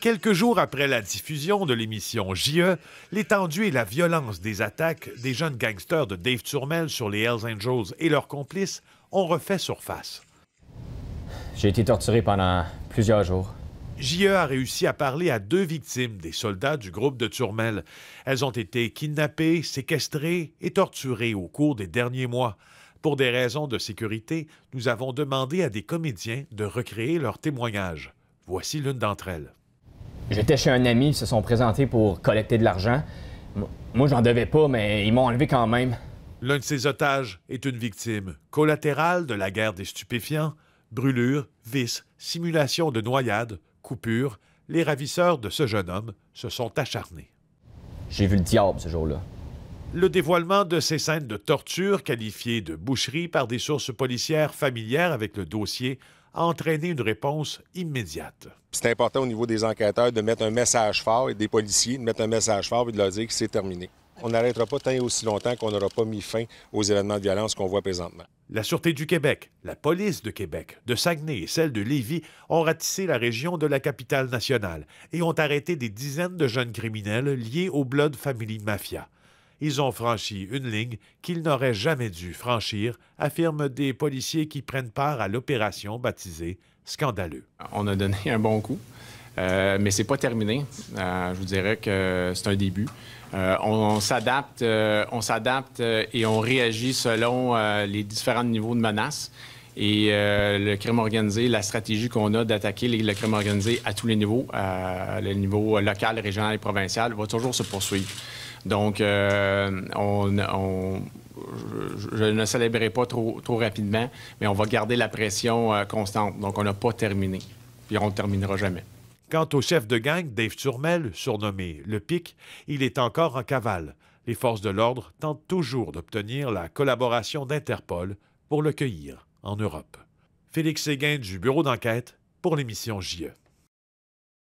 Quelques jours après la diffusion de l'émission JE, l'étendue et la violence des attaques des jeunes gangsters de Dave Turmel sur les Hells Angels et leurs complices ont refait surface. J'ai été torturé pendant plusieurs jours. JE a réussi à parler à deux victimes des soldats du groupe de Turmel. Elles ont été kidnappées, séquestrées et torturées au cours des derniers mois. Pour des raisons de sécurité, nous avons demandé à des comédiens de recréer leurs témoignages. Voici l'une d'entre elles. J'étais chez un ami, ils se sont présentés pour collecter de l'argent. Moi, j'en devais pas, mais ils m'ont enlevé quand même. L'un de ces otages est une victime collatérale de la guerre des stupéfiants, brûlures, vis, simulation de noyade, coupures. Les ravisseurs de ce jeune homme se sont acharnés. J'ai vu le diable ce jour-là le dévoilement de ces scènes de torture qualifiées de boucherie par des sources policières familières avec le dossier a entraîné une réponse immédiate. C'est important au niveau des enquêteurs de mettre un message fort et des policiers de mettre un message fort et de leur dire que c'est terminé. On n'arrêtera pas tant et aussi longtemps qu'on n'aura pas mis fin aux événements de violence qu'on voit présentement. La Sûreté du Québec, la police de Québec, de Saguenay et celle de Lévis ont ratissé la région de la capitale nationale et ont arrêté des dizaines de jeunes criminels liés au Blood Family Mafia ils ont franchi une ligne qu'ils n'auraient jamais dû franchir, affirment des policiers qui prennent part à l'opération baptisée Scandaleux. On a donné un bon coup, euh, mais c'est pas terminé. Euh, je vous dirais que c'est un début. Euh, on s'adapte, euh, on s'adapte et on réagit selon les différents niveaux de menaces. Et le crime organisé, la stratégie qu'on a d'attaquer le crime organisé à tous les niveaux, le niveau local, régional et provincial, va toujours se poursuivre. Donc, euh, on, je, ne célébrerai pas trop, trop rapidement, mais on va garder la pression euh, constante. Donc, on n'a pas terminé. Puis on ne terminera jamais. Quant au chef de gang, Dave Turmel, surnommé Le Pic, il est encore en cavale. Les forces de l'ordre tentent toujours d'obtenir la collaboration d'Interpol pour le cueillir en Europe. Félix Séguin du bureau d'enquête pour l'émission JE.